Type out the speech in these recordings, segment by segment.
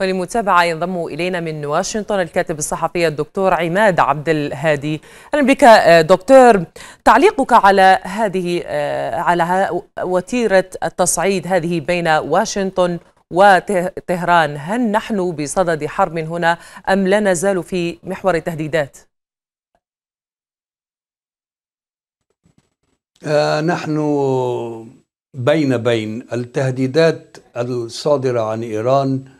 ولمتابعة ينضم إلينا من واشنطن الكاتب الصحفي الدكتور عماد عبد الهادي أهلا بك آه، دكتور تعليقك على هذه آه، على وتيرة التصعيد هذه بين واشنطن وطهران هل نحن بصدد حرب هنا أم لا نزال في محور التهديدات؟ آه نحن بين بين التهديدات الصادرة عن إيران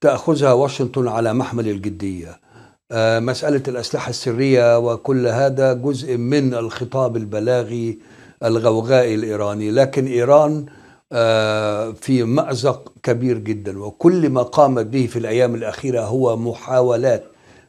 تأخذها واشنطن على محمل الجدية آه، مسألة الأسلحة السرية وكل هذا جزء من الخطاب البلاغي الغوغائي الإيراني لكن إيران آه، في مأزق كبير جدا وكل ما قامت به في الأيام الأخيرة هو محاولات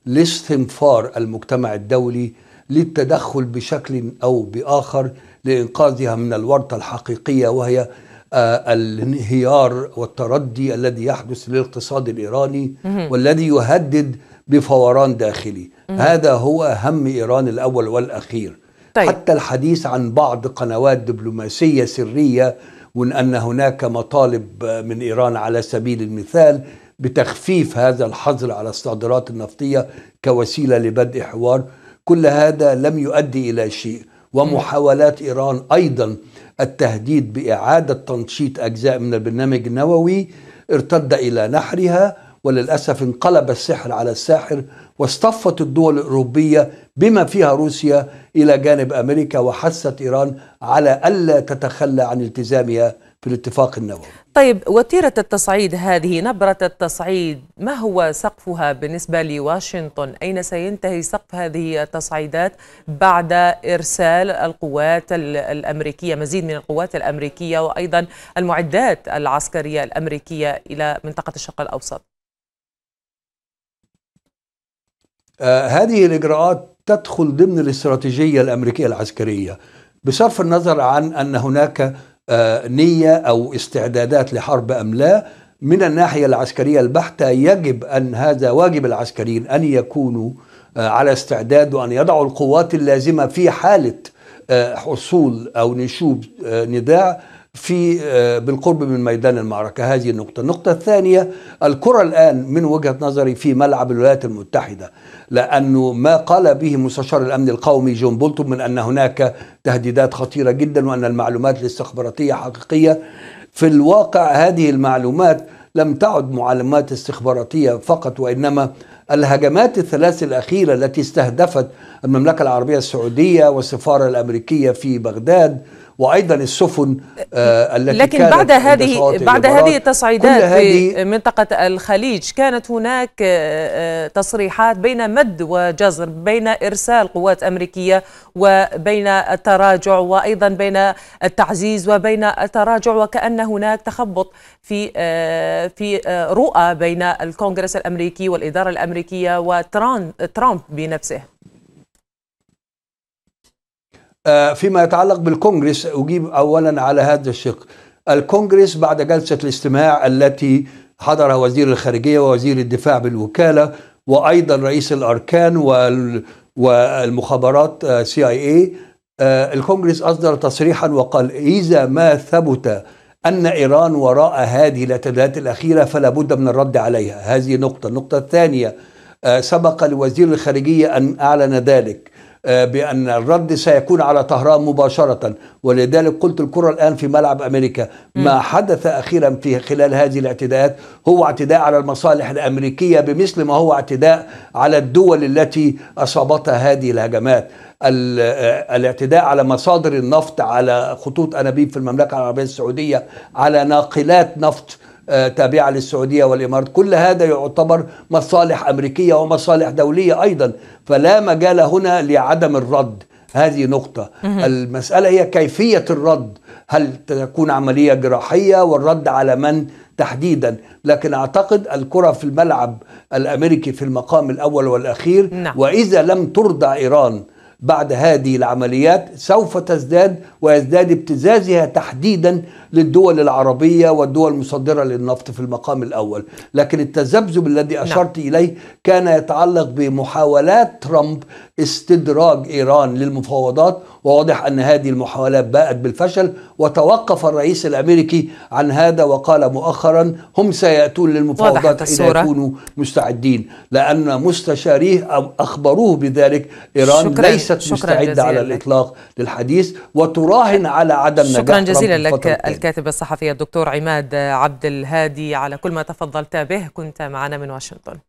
لاستنفار المجتمع الدولي للتدخل بشكل أو بآخر لإنقاذها من الورطة الحقيقية وهي آه، الانهيار والتردي الذي يحدث للاقتصاد الإيراني والذي يهدد بفوران داخلي هذا هو هم إيران الأول والأخير طيب. حتى الحديث عن بعض قنوات دبلوماسية سرية وأن هناك مطالب من إيران على سبيل المثال بتخفيف هذا الحظر على الصادرات النفطية كوسيلة لبدء حوار كل هذا لم يؤدي إلى شيء ومحاولات إيران أيضا التهديد بإعادة تنشيط أجزاء من البرنامج النووي ارتد إلى نحرها وللأسف انقلب السحر على الساحر واصطفت الدول الأوروبية بما فيها روسيا إلى جانب أمريكا وحثت إيران على ألا تتخلى عن التزامها في الاتفاق النووي طيب وتيرة التصعيد هذه نبرة التصعيد ما هو سقفها بالنسبة لواشنطن أين سينتهي سقف هذه التصعيدات بعد إرسال القوات الأمريكية مزيد من القوات الأمريكية وأيضا المعدات العسكرية الأمريكية إلى منطقة الشرق الأوسط آه هذه الإجراءات تدخل ضمن الاستراتيجية الأمريكية العسكرية بصرف النظر عن أن هناك آه، نية أو استعدادات لحرب أم لا من الناحية العسكرية البحتة يجب أن هذا واجب العسكريين أن يكونوا آه، على استعداد وأن يضعوا القوات اللازمة في حالة آه، حصول أو نشوب نداء في آه، بالقرب من ميدان المعركة هذه النقطة النقطة الثانية الكرة الآن من وجهة نظري في ملعب الولايات المتحدة لأنه ما قال به مستشار الأمن القومي جون بولتون من أن هناك تهديدات خطيرة جدا وأن المعلومات الاستخباراتية حقيقية في الواقع هذه المعلومات لم تعد معلومات استخباراتية فقط وإنما الهجمات الثلاث الأخيرة التي استهدفت المملكة العربية السعودية والسفارة الأمريكية في بغداد وايضا السفن آه التي لكن كانت بعد هذه بعد هذه التصعيدات في منطقه الخليج كانت هناك آه،, آه تصريحات بين مد وجزر بين ارسال قوات امريكيه وبين التراجع وايضا بين التعزيز وبين التراجع وكان هناك تخبط في آه في آه، رؤى بين الكونغرس الامريكي والاداره الامريكيه وترامب بنفسه آه، فيما يتعلق بالكونجرس أجيب أولا على هذا الشق الكونجرس بعد جلسة الاستماع التي حضرها وزير الخارجية ووزير الدفاع بالوكالة وأيضا رئيس الأركان والمخابرات سي آه، اي آه، اي الكونجرس أصدر تصريحا وقال إذا ما ثبت أن إيران وراء هذه الاعتداءات الأخيرة فلا بد من الرد عليها هذه نقطة النقطة الثانية سبق لوزير الخارجية أن أعلن ذلك آه، بأن الرد سيكون على طهران مباشرة ولذلك قلت الكرة الآن في ملعب أمريكا ما حدث أخيرا في خلال هذه الاعتداءات هو اعتداء على المصالح الأمريكية بمثل ما هو اعتداء على الدول التي أصابتها هذه الهجمات آه، الاعتداء على مصادر النفط على خطوط أنابيب في المملكة العربية السعودية على ناقلات نفط آه، تابعة للسعودية والإمارات كل هذا يعتبر مصالح أمريكية ومصالح دولية أيضا فلا مجال هنا لعدم الرد هذه نقطة المسألة هي كيفية الرد هل تكون عملية جراحية والرد على من تحديدا لكن أعتقد الكرة في الملعب الأمريكي في المقام الأول والأخير نعم. وإذا لم ترضى إيران بعد هذه العمليات سوف تزداد ويزداد ابتزازها تحديدا للدول العربية والدول المصدرة للنفط في المقام الأول لكن التذبذب الذي نعم. أشرت نعم. إليه كان يتعلق بمحاولات ترامب استدراج ايران للمفاوضات وواضح ان هذه المحاولات باءت بالفشل وتوقف الرئيس الامريكي عن هذا وقال مؤخرا هم سياتون للمفاوضات اذا يكونوا مستعدين لان مستشاريه اخبروه بذلك ايران شكرا ليست شكرا مستعده على الاطلاق للحديث وتراهن على عدم شكرا نجاح شكرا جزيلا لك الكاتب الصحفي الدكتور عماد عبد الهادي على كل ما تفضلت به كنت معنا من واشنطن